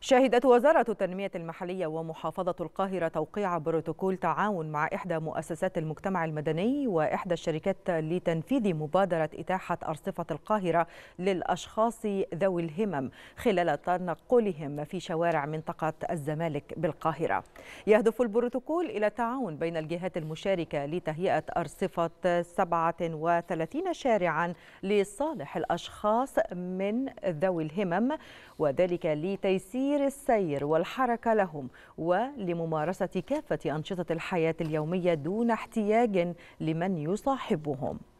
شهدت وزارة التنمية المحلية ومحافظة القاهرة توقيع بروتوكول تعاون مع إحدى مؤسسات المجتمع المدني وإحدى الشركات لتنفيذ مبادرة إتاحة أرصفة القاهرة للأشخاص ذوي الهمم خلال تنقلهم في شوارع منطقة الزمالك بالقاهرة. يهدف البروتوكول إلى التعاون بين الجهات المشاركة لتهيئة أرصفة 37 شارعا لصالح الأشخاص من ذوي الهمم وذلك لتيسير تغيير السير والحركة لهم ولممارسة كافة أنشطة الحياة اليومية دون احتياج لمن يصاحبهم